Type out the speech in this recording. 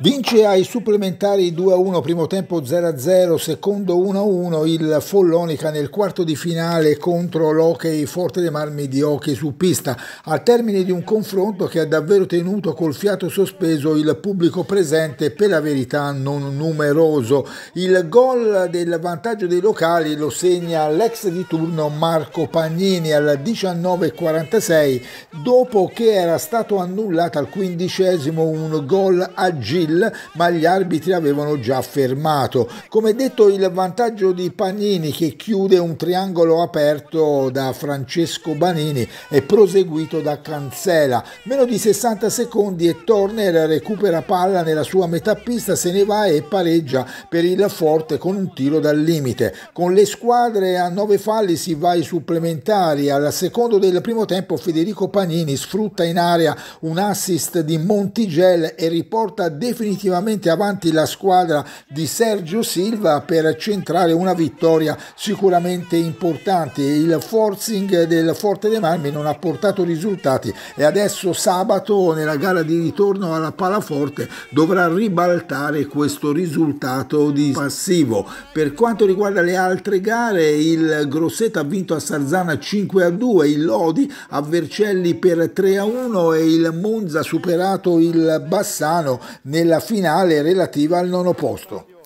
Vince ai supplementari 2-1, primo tempo 0-0, secondo 1-1 il Follonica nel quarto di finale contro l'Hockey Forte dei Marmi di Hockey su pista, al termine di un confronto che ha davvero tenuto col fiato sospeso il pubblico presente, per la verità non numeroso. Il gol del vantaggio dei locali lo segna l'ex di turno Marco Pagnini al 19-46, dopo che era stato annullato al quindicesimo un gol a giro Gil, ma gli arbitri avevano già fermato. Come detto, il vantaggio di Panini che chiude un triangolo aperto da Francesco Banini e proseguito da Cancela. Meno di 60 secondi e Turner recupera palla nella sua metà pista, se ne va e pareggia per il Forte con un tiro dal limite. Con le squadre a 9 falli si va ai supplementari. Al secondo del primo tempo Federico Panini sfrutta in area un assist di Montigel e riporta De definitivamente avanti la squadra di Sergio Silva per centrare una vittoria sicuramente importante. Il forcing del Forte dei Marmi non ha portato risultati e adesso sabato nella gara di ritorno alla Palaforte dovrà ribaltare questo risultato di passivo. Per quanto riguarda le altre gare, il Grosseto ha vinto a Sarzana 5 a 2, il Lodi a Vercelli per 3 a 1 e il Monza ha superato il Bassano nella finale relativa al nono posto.